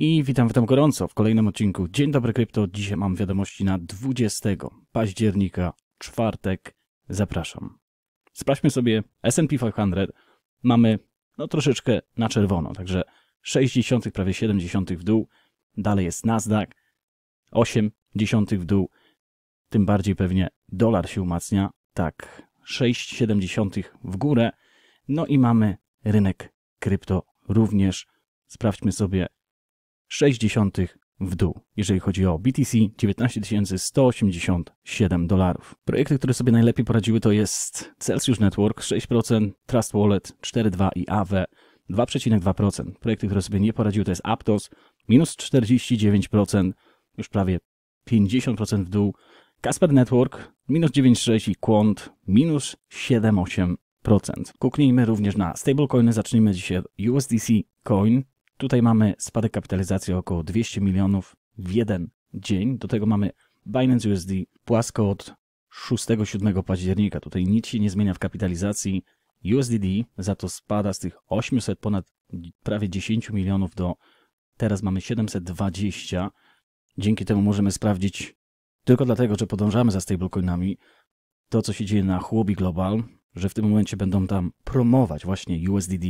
I witam, w tym gorąco w kolejnym odcinku. Dzień dobry krypto. Dzisiaj mam wiadomości na 20 października, czwartek. Zapraszam. Sprawdźmy sobie S&P 500. Mamy no troszeczkę na czerwono, także 60, prawie 70 w dół. Dalej jest Nasdaq, 8 w dół. Tym bardziej pewnie dolar się umacnia. Tak, 6,7 w górę. No i mamy rynek krypto również. Sprawdźmy sobie 0,6 w dół. Jeżeli chodzi o BTC, 19 187 dolarów. Projekty, które sobie najlepiej poradziły to jest Celsius Network 6%, Trust Wallet 4,2 i AW 2,2%. Projekty, które sobie nie poradziły to jest Aptos minus 49%, już prawie 50% w dół. Casper Network minus 9,6 i Quant minus 7,8%. Kuknijmy również na stablecoiny. Zacznijmy dzisiaj od USDC Coin Tutaj mamy spadek kapitalizacji o około 200 milionów w jeden dzień. Do tego mamy Binance USD płasko od 6-7 października. Tutaj nic się nie zmienia w kapitalizacji. USDD za to spada z tych 800 ponad prawie 10 milionów do teraz mamy 720. Dzięki temu możemy sprawdzić tylko dlatego, że podążamy za stablecoinami to, co się dzieje na Huobi Global, że w tym momencie będą tam promować właśnie USDD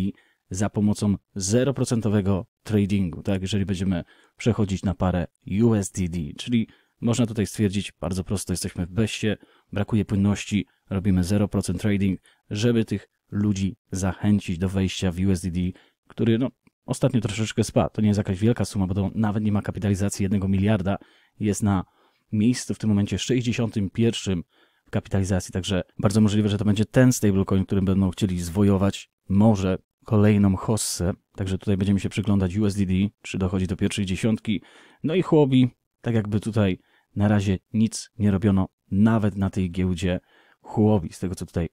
za pomocą 0% tradingu, tak, jeżeli będziemy przechodzić na parę USDD, czyli można tutaj stwierdzić bardzo prosto, jesteśmy w beście, brakuje płynności, robimy 0% trading, żeby tych ludzi zachęcić do wejścia w USDD, który no, ostatnio troszeczkę spadł. To nie jest jakaś wielka suma, bo to nawet nie ma kapitalizacji 1 miliarda, jest na miejscu w tym momencie 61 w kapitalizacji, także bardzo możliwe, że to będzie ten stablecoin, którym będą chcieli zwojować. Może kolejną hossę, także tutaj będziemy się przyglądać USDD, czy dochodzi do pierwszej dziesiątki. No i chłobi, tak jakby tutaj na razie nic nie robiono, nawet na tej giełdzie chłobi, z tego co tutaj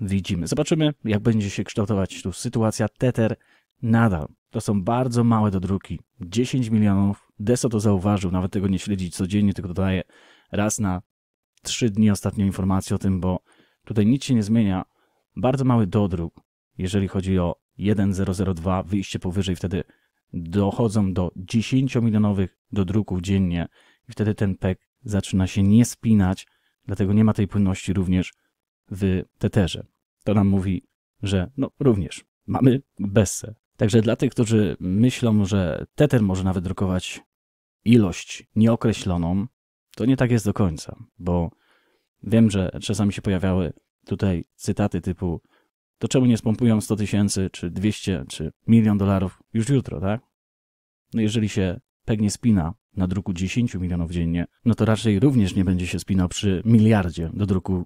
widzimy. Zobaczymy, jak będzie się kształtować tu sytuacja. Tether nadal, to są bardzo małe dodruki, 10 milionów. Deso to zauważył, nawet tego nie śledzi codziennie, tylko dodaje raz na 3 dni ostatnią informację o tym, bo tutaj nic się nie zmienia. Bardzo mały dodruk, jeżeli chodzi o 1002, wyjście powyżej, wtedy dochodzą do 10 milionowych do druków dziennie i wtedy ten PEG zaczyna się nie spinać, dlatego nie ma tej płynności również w teterze. To nam mówi, że no również mamy bessę. Także dla tych, którzy myślą, że teter może nawet drukować ilość nieokreśloną, to nie tak jest do końca, bo wiem, że czasami się pojawiały tutaj cytaty typu to czemu nie spompują 100 tysięcy, czy 200, czy milion dolarów już jutro, tak? No jeżeli się pegnie spina na druku 10 milionów dziennie, no to raczej również nie będzie się spinał przy miliardzie do druku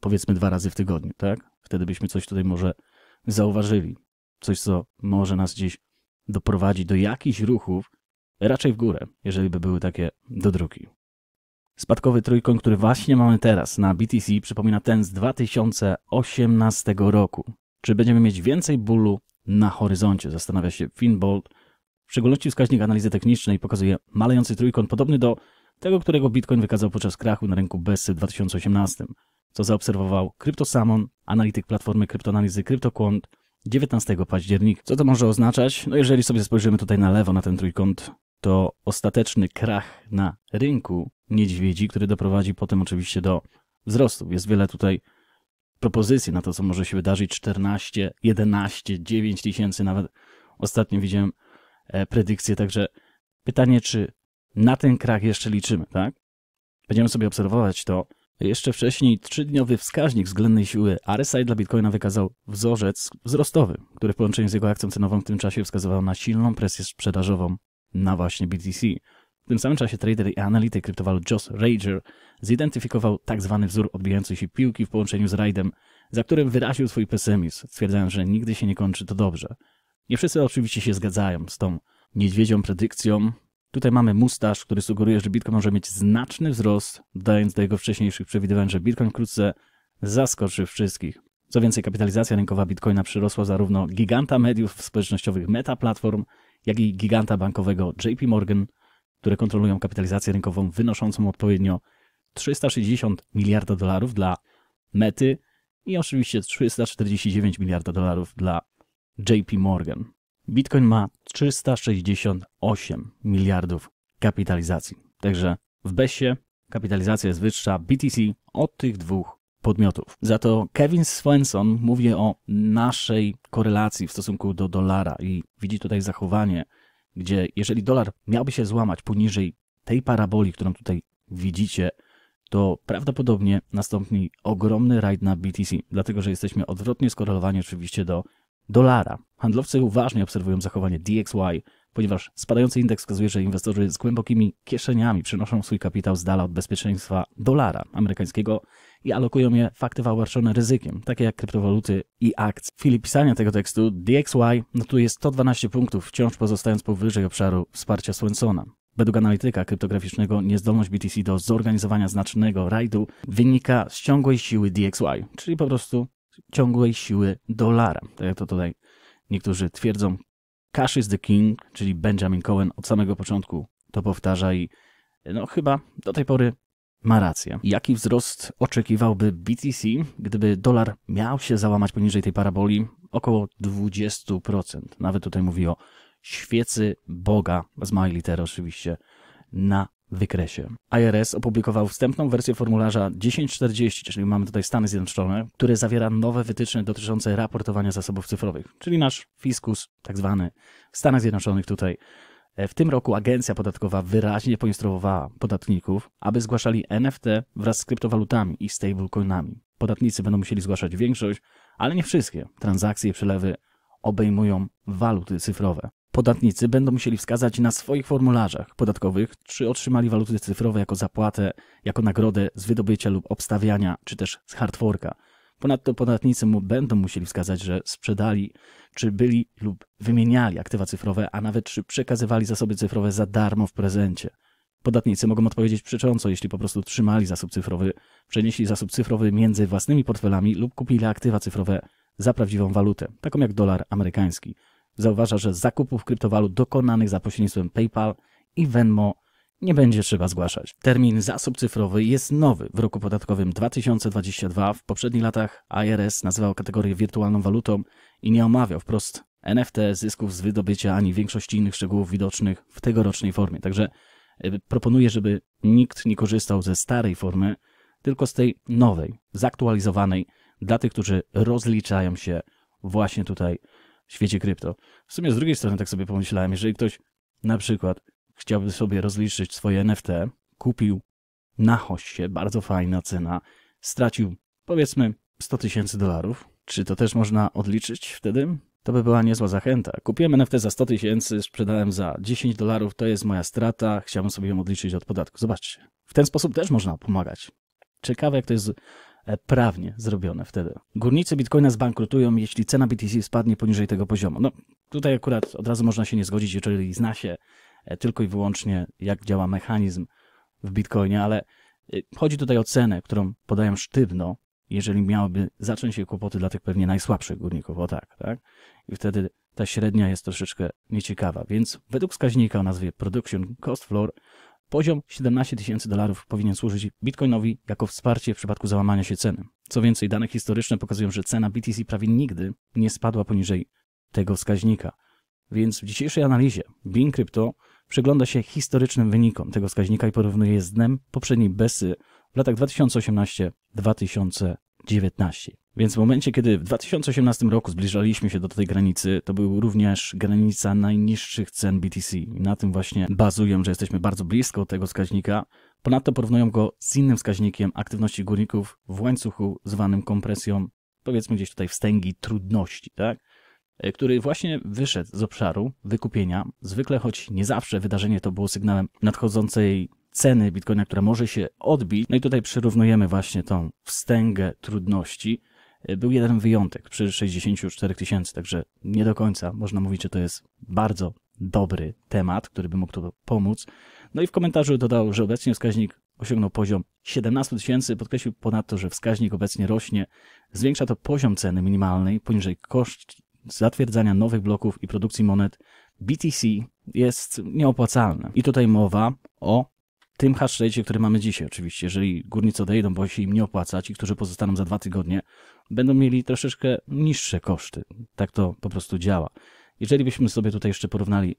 powiedzmy dwa razy w tygodniu, tak? Wtedy byśmy coś tutaj może zauważyli. Coś, co może nas gdzieś doprowadzi do jakichś ruchów, raczej w górę, jeżeli by były takie dodruki. Spadkowy trójkąt, który właśnie mamy teraz na BTC, przypomina ten z 2018 roku. Czy będziemy mieć więcej bólu na horyzoncie? Zastanawia się Finbold. W szczególności wskaźnik analizy technicznej pokazuje malejący trójkąt podobny do tego, którego Bitcoin wykazał podczas krachu na rynku BESY w 2018, co zaobserwował CryptoSamon, analityk platformy kryptoanalizy CryptoQuant 19 października. Co to może oznaczać? No jeżeli sobie spojrzymy tutaj na lewo na ten trójkąt, to ostateczny krach na rynku niedźwiedzi, który doprowadzi potem oczywiście do wzrostu. Jest wiele tutaj propozycji na to, co może się wydarzyć. 14, 11, 9 tysięcy nawet. Ostatnio widziałem e, predykcję, także pytanie, czy na ten krach jeszcze liczymy, tak? Będziemy sobie obserwować to. Jeszcze wcześniej trzydniowy wskaźnik względnej siły RSI dla Bitcoina wykazał wzorzec wzrostowy, który w połączeniu z jego akcją cenową w tym czasie wskazywał na silną presję sprzedażową na właśnie BTC. W tym samym czasie trader i analityk kryptowalut Josh Rager zidentyfikował tak zwany wzór odbijającej się piłki w połączeniu z rajdem, za którym wyraził swój pesymizm, stwierdzając, że nigdy się nie kończy to dobrze. Nie wszyscy oczywiście się zgadzają z tą niedźwiedzią predykcją. Tutaj mamy mustaż, który sugeruje, że Bitcoin może mieć znaczny wzrost, dodając do jego wcześniejszych przewidywań, że Bitcoin wkrótce zaskoczy wszystkich. Co więcej, kapitalizacja rynkowa Bitcoina przyrosła zarówno giganta mediów społecznościowych Meta Platform, jak i giganta bankowego JP Morgan, które kontrolują kapitalizację rynkową wynoszącą odpowiednio 360 miliarda dolarów dla Mety i oczywiście 349 miliarda dolarów dla JP Morgan. Bitcoin ma 368 miliardów kapitalizacji. Także w BESie kapitalizacja jest wyższa BTC od tych dwóch podmiotów. Za to Kevin Swenson mówi o naszej korelacji w stosunku do dolara i widzi tutaj zachowanie gdzie jeżeli dolar miałby się złamać poniżej tej paraboli, którą tutaj widzicie, to prawdopodobnie nastąpi ogromny rajd na BTC, dlatego że jesteśmy odwrotnie skorelowani oczywiście do dolara. Handlowcy uważnie obserwują zachowanie DXY, ponieważ spadający indeks wskazuje, że inwestorzy z głębokimi kieszeniami przenoszą swój kapitał z dala od bezpieczeństwa dolara amerykańskiego i alokują je w aktywa obarczone ryzykiem, takie jak kryptowaluty i akcje. W chwili pisania tego tekstu DXY notuje 112 punktów, wciąż pozostając powyżej obszaru wsparcia Swensona. Według analityka kryptograficznego niezdolność BTC do zorganizowania znacznego rajdu wynika z ciągłej siły DXY, czyli po prostu ciągłej siły dolara. Tak jak to tutaj niektórzy twierdzą, Cash is the King, czyli Benjamin Cohen od samego początku to powtarza i no chyba do tej pory ma rację. Jaki wzrost oczekiwałby BTC, gdyby dolar miał się załamać poniżej tej paraboli? Około 20%. Nawet tutaj mówi o świecy Boga, z małej litery oczywiście, na wykresie. IRS opublikował wstępną wersję formularza 1040, czyli mamy tutaj Stany Zjednoczone, który zawiera nowe wytyczne dotyczące raportowania zasobów cyfrowych, czyli nasz fiskus, tak zwany w Stanach Zjednoczonych tutaj. E, w tym roku agencja podatkowa wyraźnie poinstruowała podatników, aby zgłaszali NFT wraz z kryptowalutami i stablecoinami. Podatnicy będą musieli zgłaszać większość, ale nie wszystkie. Transakcje i przelewy obejmują waluty cyfrowe. Podatnicy będą musieli wskazać na swoich formularzach podatkowych, czy otrzymali waluty cyfrowe jako zapłatę, jako nagrodę z wydobycia lub obstawiania, czy też z hardforka. Ponadto podatnicy mu będą musieli wskazać, że sprzedali, czy byli lub wymieniali aktywa cyfrowe, a nawet czy przekazywali zasoby cyfrowe za darmo w prezencie. Podatnicy mogą odpowiedzieć przecząco, jeśli po prostu trzymali zasób cyfrowy, przenieśli zasób cyfrowy między własnymi portfelami lub kupili aktywa cyfrowe za prawdziwą walutę, taką jak dolar amerykański zauważa, że zakupów kryptowalut dokonanych za pośrednictwem PayPal i Venmo nie będzie trzeba zgłaszać. Termin zasób cyfrowy jest nowy w roku podatkowym 2022. W poprzednich latach IRS nazywał kategorię wirtualną walutą i nie omawiał wprost NFT, zysków z wydobycia ani większości innych szczegółów widocznych w tegorocznej formie. Także y, proponuję, żeby nikt nie korzystał ze starej formy, tylko z tej nowej, zaktualizowanej dla tych, którzy rozliczają się właśnie tutaj w świecie krypto. W sumie z drugiej strony tak sobie pomyślałem, jeżeli ktoś na przykład chciałby sobie rozliczyć swoje NFT, kupił na hoście, bardzo fajna cena, stracił powiedzmy 100 tysięcy dolarów, czy to też można odliczyć wtedy? To by była niezła zachęta. Kupiłem NFT za 100 tysięcy, sprzedałem za 10 dolarów, to jest moja strata, chciałbym sobie ją odliczyć od podatku. Zobaczcie. W ten sposób też można pomagać. Ciekawe, jak to jest E, prawnie zrobione wtedy. Górnicy Bitcoina zbankrutują, jeśli cena BTC spadnie poniżej tego poziomu. No, tutaj akurat od razu można się nie zgodzić, jeżeli zna się e, tylko i wyłącznie, jak działa mechanizm w Bitcoinie, ale e, chodzi tutaj o cenę, którą podają sztywno, jeżeli miałyby zacząć się kłopoty dla tych pewnie najsłabszych górników, o tak, tak? I wtedy ta średnia jest troszeczkę nieciekawa, więc według wskaźnika o nazwie Production Cost Floor Poziom 17 tysięcy dolarów powinien służyć Bitcoinowi jako wsparcie w przypadku załamania się ceny. Co więcej, dane historyczne pokazują, że cena BTC prawie nigdy nie spadła poniżej tego wskaźnika. Więc w dzisiejszej analizie Bing Crypto przygląda się historycznym wynikom tego wskaźnika i porównuje je z dnem poprzedniej BESY w latach 2018-2019. Więc w momencie, kiedy w 2018 roku zbliżaliśmy się do tej granicy, to był również granica najniższych cen BTC. Na tym właśnie bazują, że jesteśmy bardzo blisko tego wskaźnika. Ponadto porównują go z innym wskaźnikiem aktywności górników w łańcuchu zwanym kompresją, powiedzmy gdzieś tutaj wstęgi trudności, tak? E, który właśnie wyszedł z obszaru wykupienia. Zwykle, choć nie zawsze wydarzenie to było sygnałem nadchodzącej ceny Bitcoina, która może się odbić. No i tutaj przyrównujemy właśnie tą wstęgę trudności. E, był jeden wyjątek przy 64 tysięcy, także nie do końca można mówić, że to jest bardzo dobry temat, który by mógł to pomóc. No i w komentarzu dodał, że obecnie wskaźnik osiągnął poziom 17 tysięcy. Podkreślił ponadto, że wskaźnik obecnie rośnie. Zwiększa to poziom ceny minimalnej poniżej koszt zatwierdzania nowych bloków i produkcji monet BTC jest nieopłacalne. I tutaj mowa o tym hash rate, który mamy dzisiaj oczywiście. Jeżeli górnicy odejdą, bo się im nie opłaca, ci, którzy pozostaną za dwa tygodnie, będą mieli troszeczkę niższe koszty. Tak to po prostu działa. Jeżeli byśmy sobie tutaj jeszcze porównali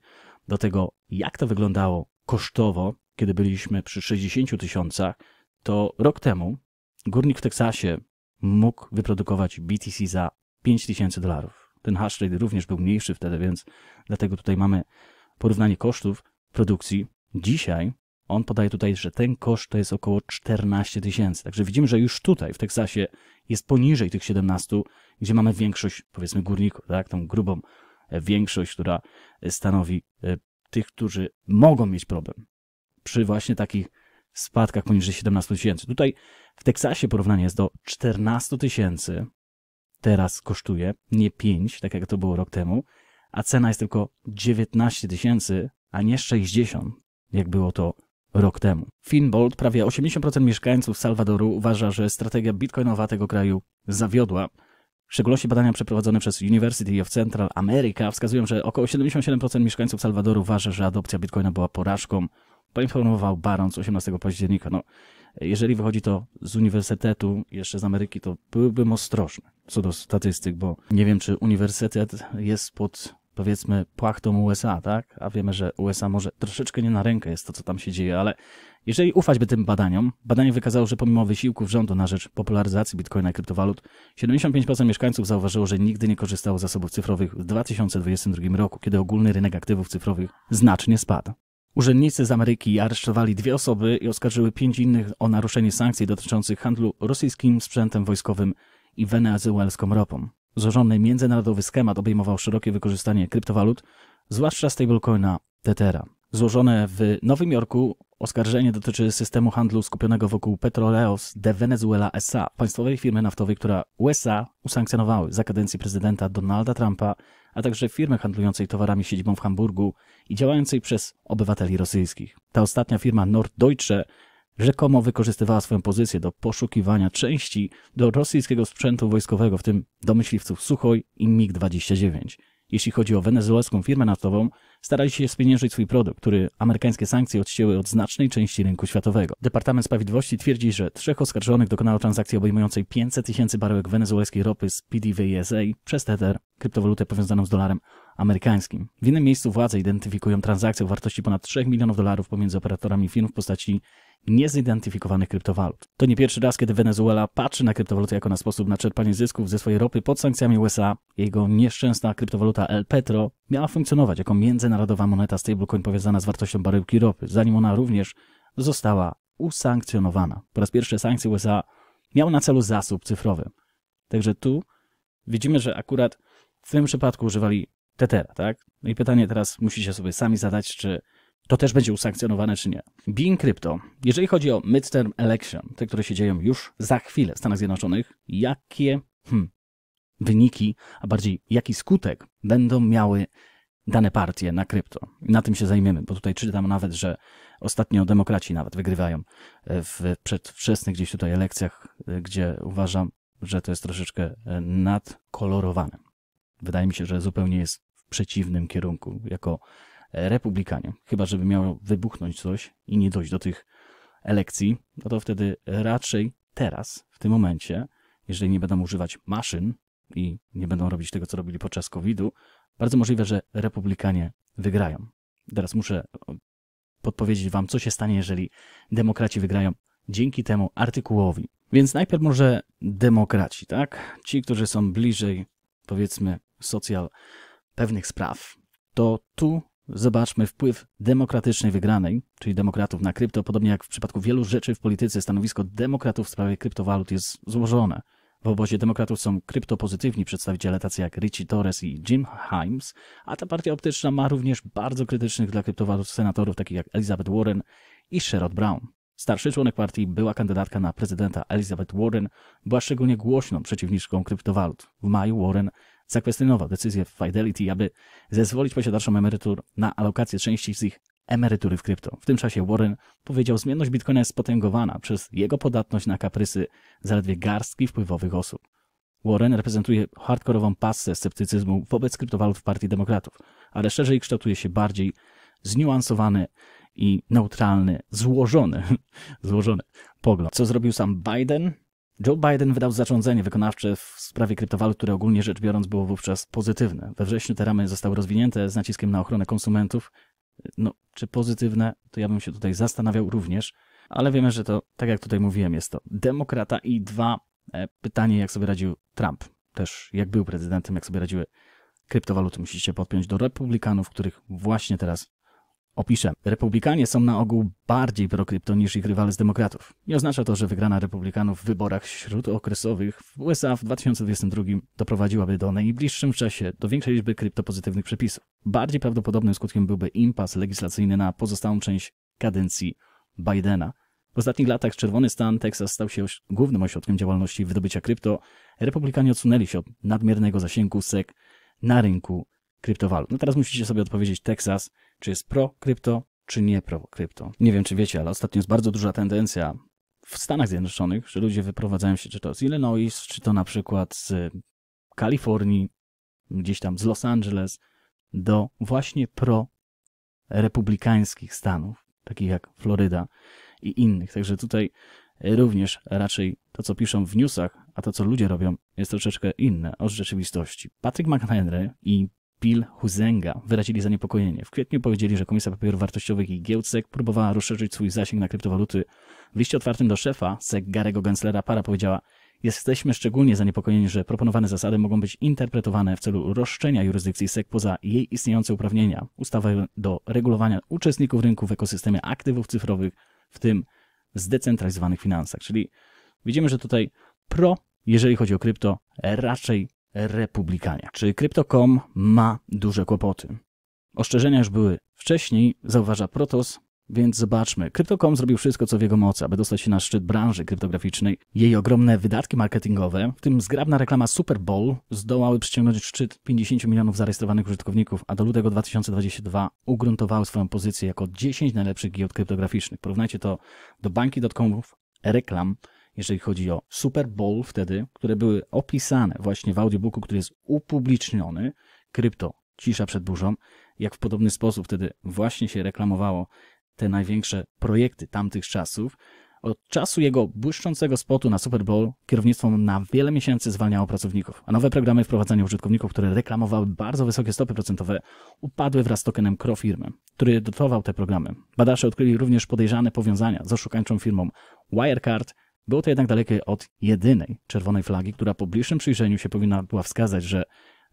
do tego, jak to wyglądało kosztowo, kiedy byliśmy przy 60 tysiącach, to rok temu górnik w Teksasie mógł wyprodukować BTC za 5000 dolarów. Ten hash rate również był mniejszy wtedy, więc dlatego tutaj mamy porównanie kosztów produkcji. Dzisiaj on podaje tutaj, że ten koszt to jest około 14 tysięcy. Także widzimy, że już tutaj w Teksasie jest poniżej tych 17, gdzie mamy większość, powiedzmy, górników, tak? Tą grubą e, większość, która e, stanowi e, tych, którzy mogą mieć problem przy właśnie takich spadkach poniżej 17 tysięcy. Tutaj w Teksasie porównanie jest do 14 tysięcy, teraz kosztuje, nie 5, tak jak to było rok temu, a cena jest tylko 19 tysięcy, a nie 60, jak było to rok temu. Finbold, prawie 80% mieszkańców Salwadoru uważa, że strategia bitcoinowa tego kraju zawiodła. W szczególności badania przeprowadzone przez University of Central America wskazują, że około 77% mieszkańców Salwadoru uważa, że adopcja bitcoina była porażką. Poinformował z 18 października. No, jeżeli wychodzi to z uniwersytetu, jeszcze z Ameryki, to byłbym ostrożny co do statystyk, bo nie wiem, czy uniwersytet jest pod powiedzmy płachtą USA, tak? A wiemy, że USA może troszeczkę nie na rękę jest to, co tam się dzieje, ale jeżeli ufać by tym badaniom, badanie wykazało, że pomimo wysiłków rządu na rzecz popularyzacji bitcoina i kryptowalut, 75% mieszkańców zauważyło, że nigdy nie korzystało z zasobów cyfrowych w 2022 roku, kiedy ogólny rynek aktywów cyfrowych znacznie spadł. Urzędnicy z Ameryki aresztowali dwie osoby i oskarżyły pięć innych o naruszenie sankcji dotyczących handlu rosyjskim sprzętem wojskowym i wenezuelską ropą złożony międzynarodowy schemat obejmował szerokie wykorzystanie kryptowalut, zwłaszcza stablecoina Tethera. Złożone w Nowym Jorku oskarżenie dotyczy systemu handlu skupionego wokół Petroleos de Venezuela S.A., państwowej firmy naftowej, która USA usankcjonowały za kadencji prezydenta Donalda Trumpa, a także firmy handlującej towarami siedzibą w Hamburgu i działającej przez obywateli rosyjskich. Ta ostatnia firma Norddeutsche rzekomo wykorzystywała swoją pozycję do poszukiwania części do rosyjskiego sprzętu wojskowego, w tym do myśliwców Suchoj i MiG-29. Jeśli chodzi o wenezuelską firmę naftową, starali się spieniężyć swój produkt, który amerykańskie sankcje odcięły od znacznej części rynku światowego. Departament Sprawiedliwości twierdzi, że trzech oskarżonych dokonało transakcji obejmującej 500 tysięcy baryłek wenezuelskiej ropy z PDVSA przez Tether, kryptowalutę powiązaną z dolarem, amerykańskim. W innym miejscu władze identyfikują transakcje o wartości ponad 3 milionów dolarów pomiędzy operatorami firm w postaci niezidentyfikowanych kryptowalut. To nie pierwszy raz, kiedy Wenezuela patrzy na kryptowaluty jako na sposób na czerpanie zysków ze swojej ropy pod sankcjami USA. Jego nieszczęsna kryptowaluta El Petro miała funkcjonować jako międzynarodowa moneta stablecoin powiązana z wartością baryłki ropy, zanim ona również została usankcjonowana. Po raz pierwszy sankcje USA miały na celu zasób cyfrowy. Także tu widzimy, że akurat w tym przypadku używali Tetera, tak? No i pytanie teraz musicie sobie sami zadać, czy to też będzie usankcjonowane, czy nie. Being Crypto. Jeżeli chodzi o midterm election, te, które się dzieją już za chwilę w Stanach Zjednoczonych, jakie hmm, wyniki, a bardziej jaki skutek będą miały dane partie na krypto. Na tym się zajmiemy, bo tutaj czytam nawet, że ostatnio demokraci nawet wygrywają e, w przedwczesnych gdzieś tutaj elekcjach, e, gdzie uważam, że to jest troszeczkę e, nadkolorowane. Wydaje mi się, że zupełnie jest przeciwnym kierunku, jako republikanie. Chyba, żeby miało wybuchnąć coś i nie dojść do tych elekcji, no to wtedy raczej teraz, w tym momencie, jeżeli nie będą używać maszyn i nie będą robić tego, co robili podczas COVID-u, bardzo możliwe, że republikanie wygrają. Teraz muszę e, podpowiedzieć wam, co się stanie, jeżeli demokraci wygrają dzięki temu artykułowi. Więc najpierw może demokraci, tak? Ci, którzy są bliżej, powiedzmy, socjal pewnych spraw, to tu zobaczmy wpływ demokratycznej wygranej, czyli demokratów na krypto, podobnie jak w przypadku wielu rzeczy w polityce, stanowisko demokratów w sprawie kryptowalut jest złożone. W obozie demokratów są kryptopozytywni przedstawiciele tacy jak Richie Torres i Jim Himes, a ta partia optyczna ma również bardzo krytycznych dla kryptowalut senatorów takich jak Elizabeth Warren i Sherrod Brown. Starszy członek partii, była kandydatka na prezydenta Elizabeth Warren, była szczególnie głośną przeciwniczką kryptowalut. W maju Warren zakwestionował decyzję Fidelity, aby zezwolić posiadaczom emerytur na alokację części z ich emerytury w krypto. W tym czasie Warren powiedział, zmienność bitcoina jest potęgowana przez jego podatność na kaprysy zaledwie garstki wpływowych osób. Warren reprezentuje hardkorową pasę sceptycyzmu wobec kryptowalut w Partii Demokratów, ale szerzej kształtuje się bardziej zniuansowany i neutralny, złożony, złożony pogląd. Co zrobił sam Biden? Joe Biden wydał zarządzenie wykonawcze w sprawie kryptowalut, które ogólnie rzecz biorąc było wówczas pozytywne. We wrześniu te ramy zostały rozwinięte z naciskiem na ochronę konsumentów. No, czy pozytywne, to ja bym się tutaj zastanawiał również, ale wiemy, że to, tak jak tutaj mówiłem, jest to demokrata i dwa, e, pytanie, jak sobie radził Trump. Też jak był prezydentem, jak sobie radziły kryptowaluty. Musicie podpiąć do republikanów, których właśnie teraz Opiszę. Republikanie są na ogół bardziej prokrypto niż ich rywale z demokratów. Nie oznacza to, że wygrana republikanów w wyborach śródokresowych w USA w 2022 doprowadziłaby do najbliższym czasie do większej liczby kryptopozytywnych przepisów. Bardziej prawdopodobnym skutkiem byłby impas legislacyjny na pozostałą część kadencji Bidena. W ostatnich latach czerwony stan Teksas stał się oś głównym ośrodkiem działalności wydobycia krypto. Republikanie odsunęli się od nadmiernego zasięgu SEC na rynku kryptowalut. No teraz musicie sobie odpowiedzieć Teksas czy jest pro krypto, czy nie pro krypto. Nie wiem, czy wiecie, ale ostatnio jest bardzo duża tendencja w Stanach Zjednoczonych, że ludzie wyprowadzają się czy to z Illinois, czy to na przykład z Kalifornii, gdzieś tam z Los Angeles, do właśnie pro-republikańskich stanów, takich jak Floryda i innych. Także tutaj również raczej to, co piszą w newsach, a to, co ludzie robią, jest troszeczkę inne od rzeczywistości. Patrick McHenry i Pil Huzenga wyrazili zaniepokojenie. W kwietniu powiedzieli, że Komisja Papierów Wartościowych i SEC próbowała rozszerzyć swój zasięg na kryptowaluty. W liście otwartym do szefa SEC Garego Genslera para powiedziała Jesteśmy szczególnie zaniepokojeni, że proponowane zasady mogą być interpretowane w celu roszczenia jurysdykcji SEC poza jej istniejące uprawnienia. ustawowe do regulowania uczestników rynku w ekosystemie aktywów cyfrowych, w tym zdecentralizowanych finansach. Czyli widzimy, że tutaj pro, jeżeli chodzi o krypto, raczej republikanie. Czy Crypto.com ma duże kłopoty? Ostrzeżenia już były wcześniej, zauważa Protos, więc zobaczmy. Crypto.com zrobił wszystko, co w jego mocy, aby dostać się na szczyt branży kryptograficznej. Jej ogromne wydatki marketingowe, w tym zgrabna reklama Super Bowl, zdołały przyciągnąć szczyt 50 milionów zarejestrowanych użytkowników, a do lutego 2022 ugruntowały swoją pozycję jako 10 najlepszych giełd kryptograficznych. Porównajcie to do banki.comów, reklam, jeżeli chodzi o Super Bowl wtedy, które były opisane właśnie w audiobooku, który jest upubliczniony, krypto, cisza przed burzą, jak w podobny sposób wtedy właśnie się reklamowało te największe projekty tamtych czasów. Od czasu jego błyszczącego spotu na Super Bowl kierownictwo na wiele miesięcy zwalniało pracowników, a nowe programy wprowadzania użytkowników, które reklamowały bardzo wysokie stopy procentowe, upadły wraz z tokenem Crow firmy, który dotował te programy. Badacze odkryli również podejrzane powiązania z oszukańczą firmą Wirecard, było to jednak dalekie od jedynej czerwonej flagi, która po bliższym przyjrzeniu się powinna była wskazać, że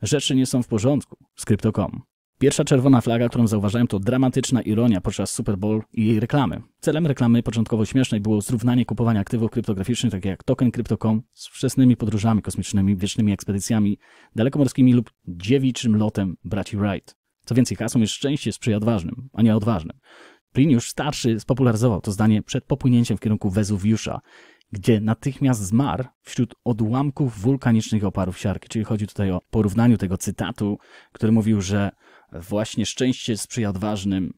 rzeczy nie są w porządku z Crypto.com. Pierwsza czerwona flaga, którą zauważyłem, to dramatyczna ironia podczas Super Bowl i jej reklamy. Celem reklamy początkowo śmiesznej było zrównanie kupowania aktywów kryptograficznych, takich jak token Crypto.com, z wczesnymi podróżami kosmicznymi, wiecznymi ekspedycjami dalekomorskimi lub dziewiczym lotem braci Wright. Co więcej, hasłem jest szczęście sprzyja odważnym, a nie odważnym. Pliniusz starszy spopularyzował to zdanie przed popłynięciem w kierunku Wezuwiusza gdzie natychmiast zmarł wśród odłamków wulkanicznych oparów siarki. Czyli chodzi tutaj o porównaniu tego cytatu, który mówił, że właśnie szczęście sprzyja odważnym,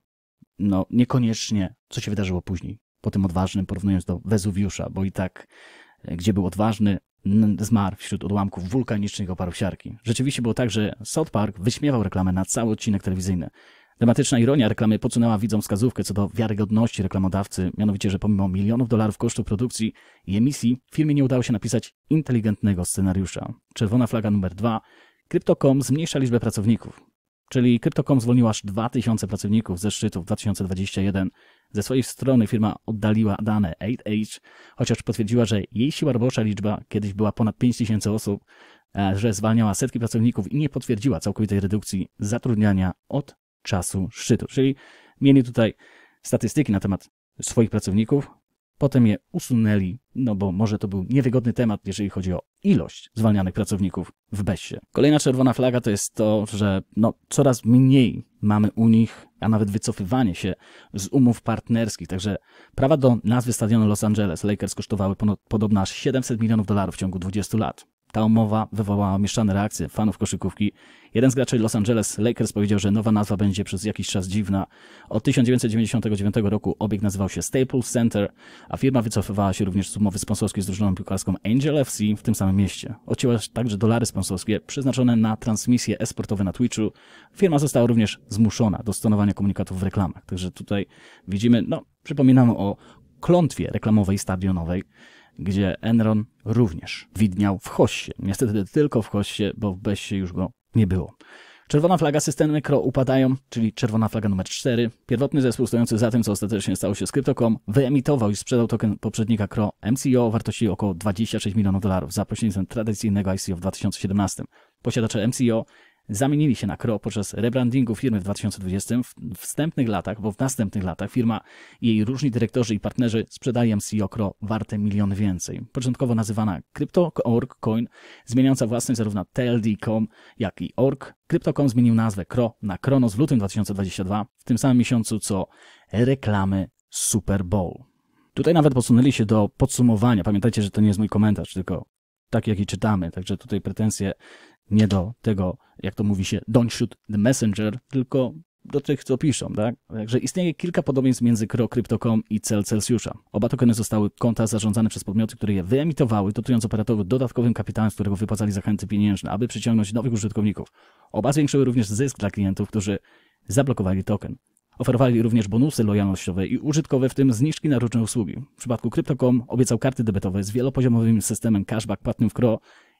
no niekoniecznie, co się wydarzyło później, po tym odważnym, porównując do Wezuwiusza, bo i tak, e, gdzie był odważny, zmarł wśród odłamków wulkanicznych oparów siarki. Rzeczywiście było tak, że South Park wyśmiewał reklamę na cały odcinek telewizyjny. Tematyczna ironia reklamy podsunęła widzom wskazówkę co do wiarygodności reklamodawcy, mianowicie, że pomimo milionów dolarów kosztu produkcji i emisji, firmie nie udało się napisać inteligentnego scenariusza. Czerwona flaga numer dwa: Crypto.com zmniejsza liczbę pracowników. Czyli Crypto.com zwolniła aż 2000 pracowników ze szczytu w 2021. Ze swojej strony firma oddaliła dane 8H, chociaż potwierdziła, że jej siła robocza liczba kiedyś była ponad 5000 osób, e, że zwalniała setki pracowników i nie potwierdziła całkowitej redukcji zatrudniania od czasu szczytu. Czyli mieli tutaj statystyki na temat swoich pracowników, potem je usunęli, no bo może to był niewygodny temat, jeżeli chodzi o ilość zwalnianych pracowników w BES-ie. Kolejna czerwona flaga to jest to, że no, coraz mniej mamy u nich, a nawet wycofywanie się z umów partnerskich, także prawa do nazwy stadionu Los Angeles Lakers kosztowały ponad, podobno aż 700 milionów dolarów w ciągu 20 lat. Ta umowa wywołała mieszane reakcje fanów koszykówki. Jeden z graczy Los Angeles Lakers powiedział, że nowa nazwa będzie przez jakiś czas dziwna. Od 1999 roku obieg nazywał się Staples Center, a firma wycofywała się również z umowy sponsorskiej z drużyną piłkarską Angel FC w tym samym mieście. Odcięła także dolary sponsorskie przeznaczone na transmisje esportowe na Twitchu. Firma została również zmuszona do stonowania komunikatów w reklamach. Także tutaj widzimy, no, przypominam o klątwie reklamowej stadionowej gdzie Enron również widniał w Hossie. Niestety tylko w Hossie, bo w Besie już go nie było. Czerwona flaga, systemy Kro upadają, czyli czerwona flaga numer 4. Pierwotny zespół stojący za tym, co ostatecznie stało się z Crypto.com, wyemitował i sprzedał token poprzednika Kro MCO o wartości około 26 milionów dolarów za pośrednictwem tradycyjnego ICO w 2017. Posiadacze MCO zamienili się na Kro podczas rebrandingu firmy w 2020. W wstępnych latach, bo w następnych latach firma i jej różni dyrektorzy i partnerzy sprzedają MCO e Kro warte milion więcej. Początkowo nazywana Cryptoorg Coin, zmieniająca własność zarówno TLD.com, jak i org. Crypto.com zmienił nazwę Kro na Kronos w lutym 2022, w tym samym miesiącu co reklamy Super Bowl. Tutaj nawet posunęli się do podsumowania. Pamiętajcie, że to nie jest mój komentarz, tylko tak jak i czytamy. Także tutaj pretensje nie do tego, jak to mówi się, don't shoot the messenger, tylko do tych, co piszą, tak? Także istnieje kilka podobieństw między Crypto.com i Cel Celsjusza. Oba tokeny zostały konta zarządzane przez podmioty, które je wyemitowały, dotując operatorów dodatkowym kapitałem, z którego wypłacali zachęty pieniężne, aby przyciągnąć nowych użytkowników. Oba zwiększyły również zysk dla klientów, którzy zablokowali token. Oferowali również bonusy lojalnościowe i użytkowe, w tym zniżki na różne usługi. W przypadku Crypto.com obiecał karty debetowe z wielopoziomowym systemem cashback płatnym w Kro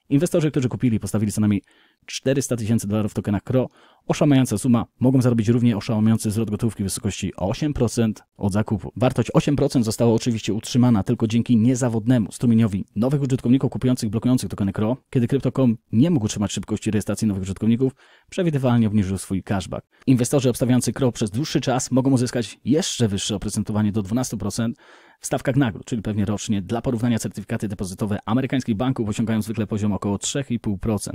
Inwestorzy, którzy kupili postawili co najmniej 400 tysięcy dolarów w tokenach KRO, oszałamiająca suma, mogą zarobić równie oszałamiający zwrot gotówki w wysokości 8% od zakupu. Wartość 8% została oczywiście utrzymana tylko dzięki niezawodnemu strumieniowi nowych użytkowników kupujących blokujących tokeny KRO. Kiedy Crypto.com nie mógł utrzymać szybkości rejestracji nowych użytkowników, przewidywalnie obniżył swój cashback. Inwestorzy obstawiający KRO przez dłuższy czas mogą uzyskać jeszcze wyższe oprocentowanie do 12%, w stawkach nagród, czyli pewnie rocznie. Dla porównania certyfikaty depozytowe amerykańskich banków osiągają zwykle poziom około 3,5%.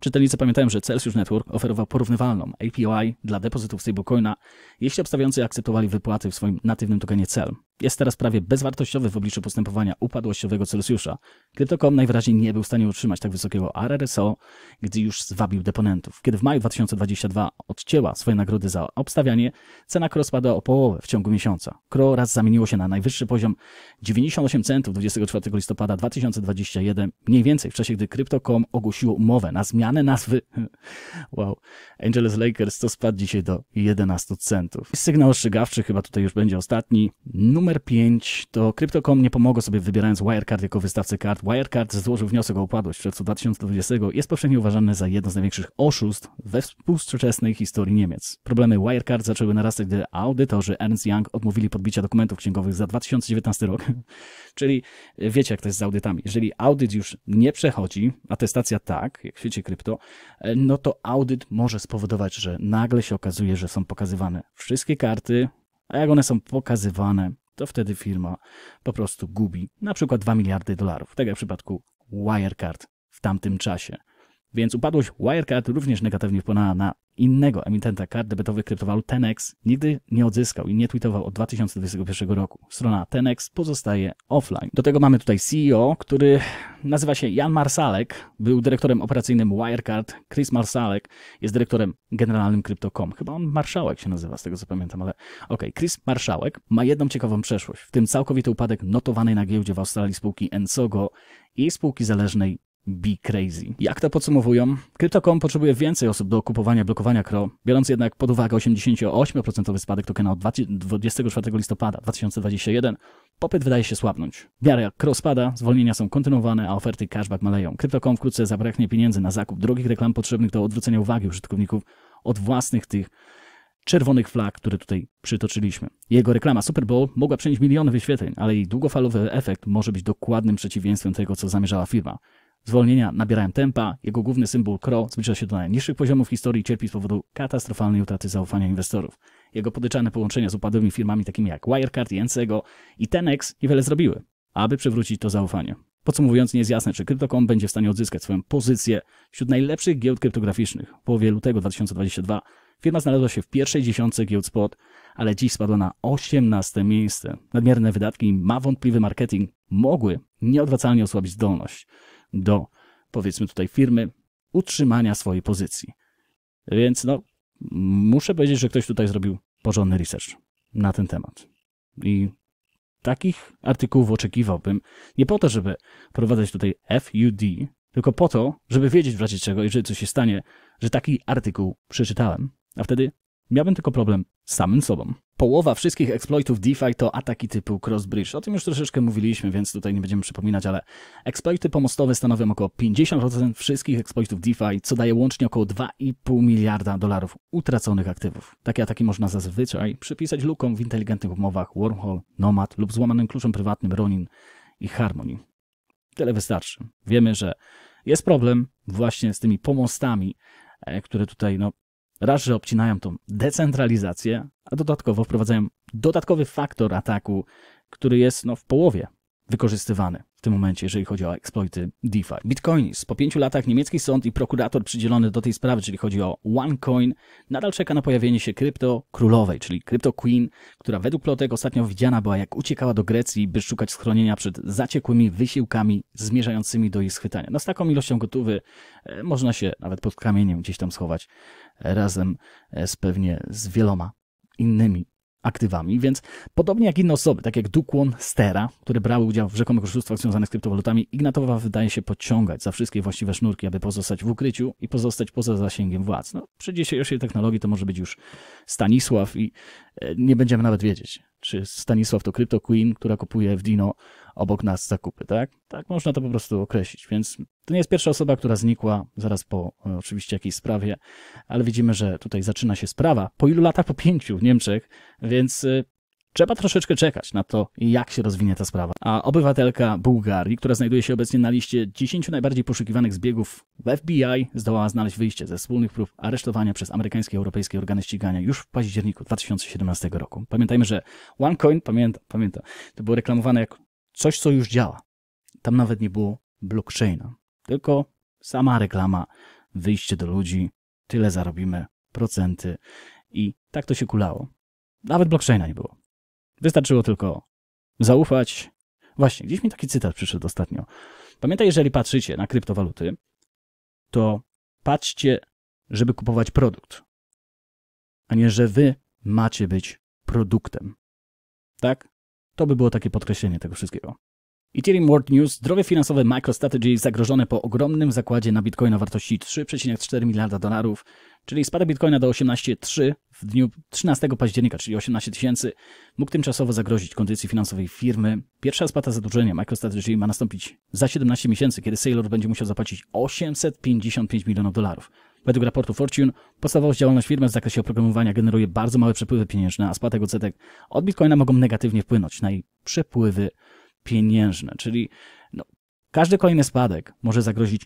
Czytelnicy pamiętają, że Celsius Network oferował porównywalną API dla depozytów stablecoina, jeśli obstawiający akceptowali wypłaty w swoim natywnym tokenie CEL. Jest teraz prawie bezwartościowy w obliczu postępowania upadłościowego Celsjusza. Crypto.com najwyraźniej nie był w stanie utrzymać tak wysokiego RRSO, gdy już zwabił deponentów. Kiedy w maju 2022 odcięła swoje nagrody za obstawianie, cena Kro spadła o połowę w ciągu miesiąca. Kro raz zamieniło się na najwyższy poziom 98 centów 24 listopada 2021, mniej więcej w czasie, gdy Crypto.com ogłosiło umowę na zmianę nazwy. wow. Angeles Lakers to spadł dzisiaj do 11 centów. Sygnał ostrzegawczy chyba tutaj już będzie ostatni. Numer numer 5 to Crypto.com nie pomogło sobie wybierając Wirecard jako wystawcy kart. Wirecard złożył wniosek o upadłość w czerwcu 2020 i jest powszechnie uważany za jedno z największych oszustw we współczesnej historii Niemiec. Problemy Wirecard zaczęły narastać, gdy audytorzy Ernst Young odmówili podbicia dokumentów księgowych za 2019 rok. Czyli e, wiecie, jak to jest z audytami. Jeżeli audyt już nie przechodzi, atestacja tak, jak w świecie krypto, e, no to audyt może spowodować, że nagle się okazuje, że są pokazywane wszystkie karty, a jak one są pokazywane, to wtedy firma po prostu gubi na przykład 2 miliardy dolarów, tak jak w przypadku Wirecard w tamtym czasie. Więc upadłość Wirecard również negatywnie wpłynęła na innego emitenta kart debetowych kryptowalut Tenex. Nigdy nie odzyskał i nie tweetował od 2021 roku. Strona Tenex pozostaje offline. Do tego mamy tutaj CEO, który nazywa się Jan Marsalek, był dyrektorem operacyjnym Wirecard. Chris Marsalek jest dyrektorem generalnym Crypto.com. Chyba on Marszałek się nazywa, z tego co pamiętam, ale okej. Okay. Chris Marszałek ma jedną ciekawą przeszłość, w tym całkowity upadek notowanej na giełdzie w Australii spółki Ensogo i spółki zależnej Be Crazy. Jak to podsumowują? Crypto.com potrzebuje więcej osób do kupowania blokowania KRO, biorąc jednak pod uwagę 88% spadek tokena od 24 listopada 2021, popyt wydaje się słabnąć. W miarę jak KRO spada, zwolnienia są kontynuowane, a oferty cashback maleją. Crypto.com wkrótce zabraknie pieniędzy na zakup drogich reklam potrzebnych do odwrócenia uwagi użytkowników od własnych tych czerwonych flag, które tutaj przytoczyliśmy. Jego reklama Super Bowl mogła przenieść miliony wyświetleń, ale jej długofalowy efekt może być dokładnym przeciwieństwem tego, co zamierzała firma. Zwolnienia nabierają tempa, jego główny symbol Crow zbliża się do najniższych poziomów historii i cierpi z powodu katastrofalnej utraty zaufania inwestorów. Jego podyczane połączenia z upadłymi firmami takimi jak Wirecard i i Tenex niewiele zrobiły, aby przywrócić to zaufanie. Podsumowując, nie jest jasne, czy Crypto.com będzie w stanie odzyskać swoją pozycję wśród najlepszych giełd kryptograficznych. W połowie lutego 2022 firma znalazła się w pierwszej dziesiątce giełd spot, ale dziś spadła na 18 miejsce. Nadmierne wydatki i ma wątpliwy marketing mogły nieodwracalnie osłabić zdolność do, powiedzmy tutaj, firmy utrzymania swojej pozycji. Więc no, muszę powiedzieć, że ktoś tutaj zrobił porządny research na ten temat. I takich artykułów oczekiwałbym nie po to, żeby wprowadzać tutaj FUD, tylko po to, żeby wiedzieć w razie czego, jeżeli coś się stanie, że taki artykuł przeczytałem, a wtedy miałbym tylko problem z samym sobą połowa wszystkich exploitów DeFi to ataki typu Crossbridge. O tym już troszeczkę mówiliśmy, więc tutaj nie będziemy przypominać, ale exploity pomostowe stanowią około 50% wszystkich exploitów DeFi, co daje łącznie około 2,5 miliarda dolarów utraconych aktywów. Takie ataki można zazwyczaj przypisać lukom w inteligentnych umowach Wormhole, Nomad lub złamanym kluczem prywatnym Ronin i Harmony. Tyle wystarczy. Wiemy, że jest problem właśnie z tymi pomostami, e, które tutaj no, Raz, że obcinają tą decentralizację, a dodatkowo wprowadzają dodatkowy faktor ataku, który jest no, w połowie wykorzystywany w tym momencie, jeżeli chodzi o eksploity DeFi. Bitcoinis. Po pięciu latach niemiecki sąd i prokurator przydzielony do tej sprawy, czyli chodzi o OneCoin, nadal czeka na pojawienie się krypto królowej, czyli krypto queen, która według plotek ostatnio widziana była jak uciekała do Grecji, by szukać schronienia przed zaciekłymi wysiłkami zmierzającymi do jej schwytania. No z taką ilością gotówy e, można się nawet pod kamieniem gdzieś tam schować e, razem e, z pewnie z wieloma innymi aktywami, więc podobnie jak inne osoby, tak jak Dukłon Stera, które brały udział w rzekomych oszustwach związanych z kryptowalutami, Ignatowa wydaje się podciągać za wszystkie właściwe sznurki, aby pozostać w ukryciu i pozostać poza zasięgiem władz. No, przy dzisiejszej technologii to może być już Stanisław i e, nie będziemy nawet wiedzieć, czy Stanisław to Crypto Queen, która kupuje w Dino obok nas zakupy, tak? Tak można to po prostu określić, więc to nie jest pierwsza osoba, która znikła zaraz po e, oczywiście jakiejś sprawie, ale widzimy, że tutaj zaczyna się sprawa po ilu latach? Po pięciu w Niemczech, więc e, Trzeba troszeczkę czekać na to, jak się rozwinie ta sprawa. A obywatelka Bułgarii, która znajduje się obecnie na liście 10 najbardziej poszukiwanych zbiegów w FBI, zdołała znaleźć wyjście ze wspólnych prób aresztowania przez amerykańskie i europejskie organy ścigania już w październiku 2017 roku. Pamiętajmy, że OneCoin, pamiętam, pamięta, to było reklamowane jako coś, co już działa. Tam nawet nie było blockchaina, tylko sama reklama, wyjście do ludzi, tyle zarobimy, procenty i tak to się kulało. Nawet blockchaina nie było. Wystarczyło tylko zaufać. Właśnie, gdzieś mi taki cytat przyszedł ostatnio. Pamiętaj, jeżeli patrzycie na kryptowaluty, to patrzcie, żeby kupować produkt, a nie, że wy macie być produktem. Tak? To by było takie podkreślenie tego wszystkiego. Ethereum World News. Zdrowie finansowe MicroStrategy zagrożone po ogromnym zakładzie na Bitcoina wartości 3,4 miliarda dolarów, czyli spada Bitcoina do 18,3 w dniu 13 października, czyli 18 tysięcy, mógł tymczasowo zagrozić kondycji finansowej firmy. Pierwsza spłata zadłużenia MicroStrategy ma nastąpić za 17 miesięcy, kiedy Sailor będzie musiał zapłacić 855 milionów dolarów. Według raportu Fortune podstawowość działalność firmy w zakresie oprogramowania generuje bardzo małe przepływy pieniężne, a spłatę odsetek od bitcoina mogą negatywnie wpłynąć na jej przepływy pieniężne, czyli no, każdy kolejny spadek może zagrozić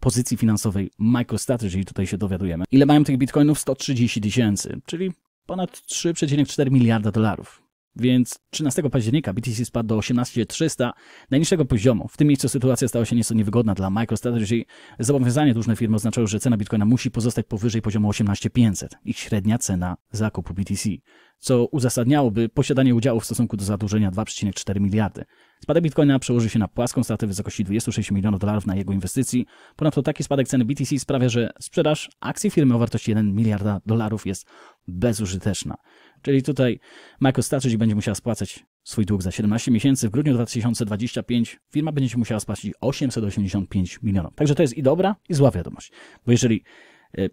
pozycji finansowej MicroStrategy, tutaj się dowiadujemy. Ile mają tych bitcoinów? 130 tysięcy, czyli ponad 3,4 miliarda dolarów. Więc 13 października BTC spadł do 18300 najniższego poziomu. W tym miejscu sytuacja stała się nieco niewygodna dla MicroStrategy. Zobowiązanie dłużne firmy oznaczało, że cena Bitcoina musi pozostać powyżej poziomu 18500, ich średnia cena zakupu BTC, co uzasadniałoby posiadanie udziału w stosunku do zadłużenia 2,4 miliardy. Spadek Bitcoina przełoży się na płaską stratę w wysokości 26 milionów dolarów na jego inwestycji. Ponadto taki spadek ceny BTC sprawia, że sprzedaż akcji firmy o wartości 1 miliarda dolarów jest bezużyteczna. Czyli tutaj Michael będzie musiała spłacać swój dług za 17 miesięcy. W grudniu 2025 firma będzie musiała spłacić 885 milionów. Także to jest i dobra, i zła wiadomość. Bo jeżeli y,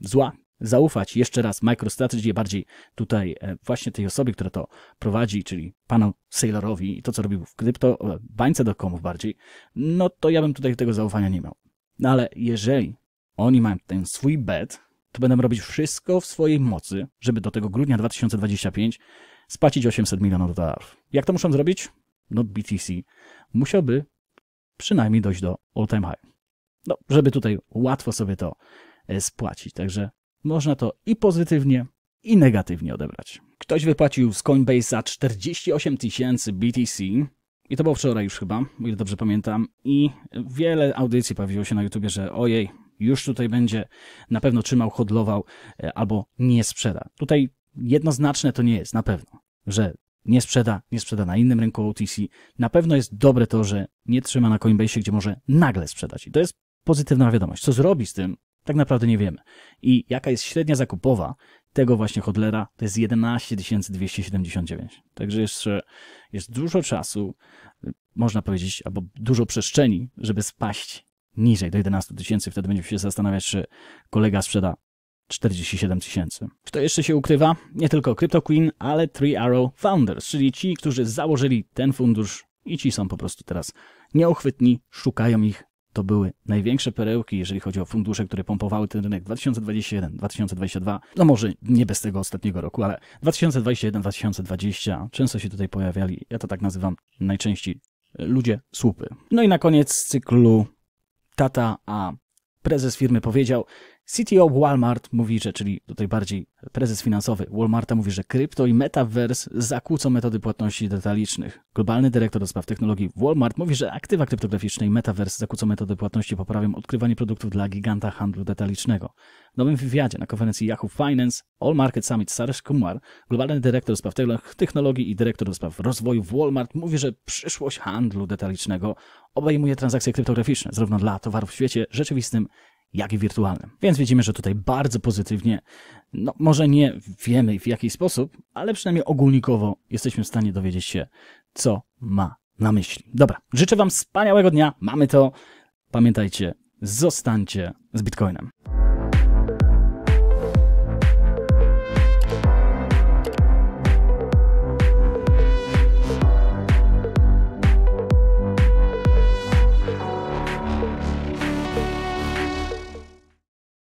zła zaufać jeszcze raz MicroStrategy, bardziej tutaj e, właśnie tej osobie, która to prowadzi, czyli panu Sailorowi i to, co robił w krypto, e, bańce do komów bardziej, no to ja bym tutaj tego zaufania nie miał. No ale jeżeli oni mają ten swój bet, to będę robić wszystko w swojej mocy, żeby do tego grudnia 2025 spłacić 800 milionów dolarów. Jak to muszą zrobić? No BTC musiałby przynajmniej dojść do all-time high. No, żeby tutaj łatwo sobie to e, spłacić. Także można to i pozytywnie, i negatywnie odebrać. Ktoś wypłacił z Coinbase'a 48 tysięcy BTC, i to było wczoraj już chyba, o ile dobrze pamiętam, i wiele audycji pojawiło się na YouTubie, że ojej, już tutaj będzie na pewno trzymał, hodlował e, albo nie sprzeda. Tutaj jednoznaczne to nie jest, na pewno, że nie sprzeda, nie sprzeda na innym rynku OTC. Na pewno jest dobre to, że nie trzyma na Coinbase, gdzie może nagle sprzedać. I to jest pozytywna wiadomość. Co zrobi z tym, tak naprawdę nie wiemy. I jaka jest średnia zakupowa tego właśnie hodlera, to jest 11 279. Także jeszcze jest dużo czasu, można powiedzieć, albo dużo przestrzeni, żeby spaść niżej do 11 tysięcy, wtedy będziemy się zastanawiać, czy kolega sprzeda 47 tysięcy. Kto jeszcze się ukrywa? Nie tylko Crypto Queen, ale Three Arrow Founders, czyli ci, którzy założyli ten fundusz i ci są po prostu teraz nieuchwytni, szukają ich. To były największe perełki, jeżeli chodzi o fundusze, które pompowały ten rynek 2021, 2022. No może nie bez tego ostatniego roku, ale 2021, 2020. Często się tutaj pojawiali, ja to tak nazywam najczęściej, ludzie słupy. No i na koniec cyklu tata, a prezes firmy powiedział, CTO Walmart mówi, że, czyli tutaj bardziej prezes finansowy Walmarta mówi, że krypto i metaverse zakłócą metody płatności detalicznych. Globalny dyrektor do spraw technologii Walmart mówi, że aktywa kryptograficzne i metaverse zakłócą metody płatności, poprawią odkrywanie produktów dla giganta handlu detalicznego. W nowym wywiadzie na konferencji Yahoo Finance All Market Summit Saresh Kumar, globalny dyrektor do spraw technologii i dyrektor do spraw rozwoju Walmart mówi, że przyszłość handlu detalicznego obejmuje transakcje kryptograficzne zarówno dla towarów w świecie rzeczywistym, jak i wirtualnym. Więc widzimy, że tutaj bardzo pozytywnie, no może nie wiemy w jaki sposób, ale przynajmniej ogólnikowo jesteśmy w stanie dowiedzieć się, co ma na myśli. Dobra, życzę Wam wspaniałego dnia, mamy to. Pamiętajcie, zostańcie z Bitcoinem.